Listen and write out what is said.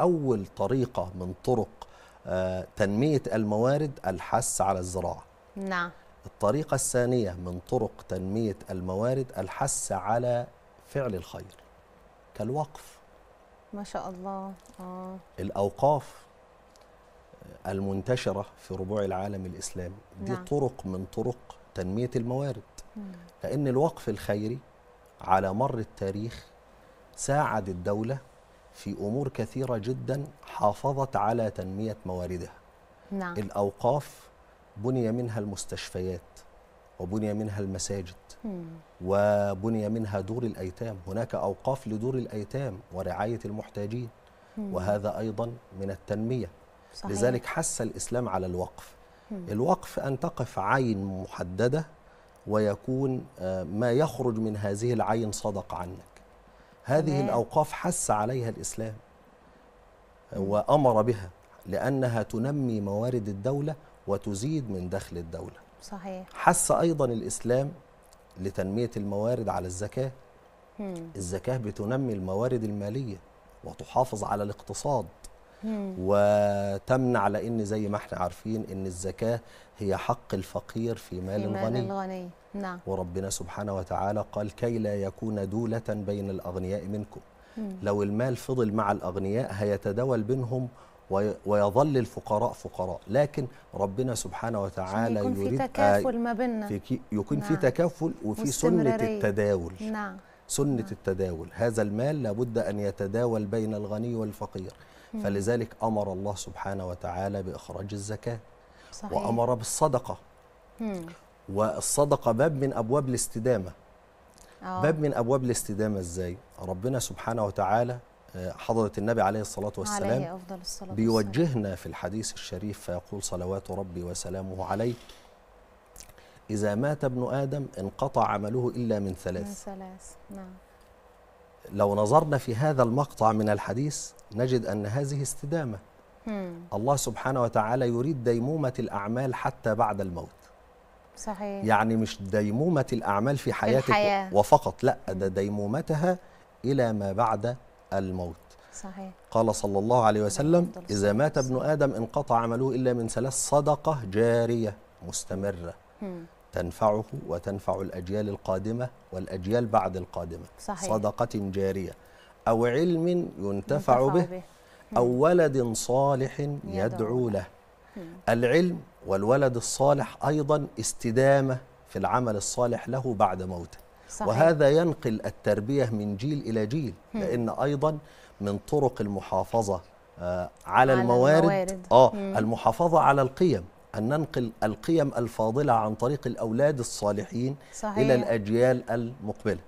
أول طريقة من طرق آه، تنمية الموارد الحث على الزراعة نعم الطريقة الثانية من طرق تنمية الموارد الحث على فعل الخير كالوقف ما شاء الله آه. الأوقاف آه، المنتشرة في ربوع العالم الإسلامي دي نعم. طرق من طرق تنمية الموارد مم. لأن الوقف الخيري على مر التاريخ ساعد الدولة في أمور كثيرة جدا حافظت على تنمية مواردها نعم. الأوقاف بني منها المستشفيات وبني منها المساجد مم. وبني منها دور الأيتام هناك أوقاف لدور الأيتام ورعاية المحتاجين مم. وهذا أيضا من التنمية صحيح. لذلك حث الإسلام على الوقف مم. الوقف أن تقف عين محددة ويكون آه، ما يخرج من هذه العين صدق عنك هذه مم. الأوقاف حس عليها الإسلام وأمر بها لأنها تنمي موارد الدولة وتزيد من دخل الدولة صحيح حس أيضا الإسلام لتنمية الموارد على الزكاة مم. الزكاة بتنمي الموارد المالية وتحافظ على الاقتصاد وتمنع على ان زي ما احنا عارفين ان الزكاه هي حق الفقير في مال, في مال الغني, الغني. نعم. وربنا سبحانه وتعالى قال كي لا يكون دولة بين الأغنياء منكم مم. لو المال فضل مع الأغنياء هيتداول بينهم ويظل الفقراء فقراء لكن ربنا سبحانه وتعالى يكون يريد في تكافل ما بيننا يكون نعم. في تكافل وفي سنة التداول نعم سنة التداول هذا المال لابد أن يتداول بين الغني والفقير فلذلك أمر الله سبحانه وتعالى بإخراج الزكاة صحيح. وأمر بالصدقة والصدقة باب من أبواب الاستدامة آه. باب من أبواب الاستدامة إزاي ربنا سبحانه وتعالى آه، حضرة النبي عليه الصلاة والسلام عليه أفضل الصلاة بيوجهنا في الحديث الشريف فيقول صلوات ربي وسلامه عليه إذا مات ابن آدم انقطع عمله إلا من ثلاث من ثلاث نعم لو نظرنا في هذا المقطع من الحديث نجد أن هذه استدامة مم. الله سبحانه وتعالى يريد ديمومة الأعمال حتى بعد الموت صحيح يعني مش ديمومة الأعمال في حياتك الحياة. وفقط لا ده ديمومتها إلى ما بعد الموت صحيح قال صلى الله عليه وسلم إذا مات ابن آدم انقطع عمله إلا من ثلاث صدقة جارية مستمرة مم. تنفعه وتنفع الأجيال القادمة والأجيال بعد القادمة صحيح. صدقة جارية أو علم ينتفع, ينتفع به, به. أو ولد صالح يدعو له العلم والولد الصالح أيضا استدامة في العمل الصالح له بعد موته صحيح. وهذا ينقل التربية من جيل إلى جيل لأن أيضا من طرق المحافظة آه، على, على الموارد, الموارد. آه المحافظة على القيم أن ننقل القيم الفاضلة عن طريق الأولاد الصالحين صحيح. إلى الأجيال المقبلة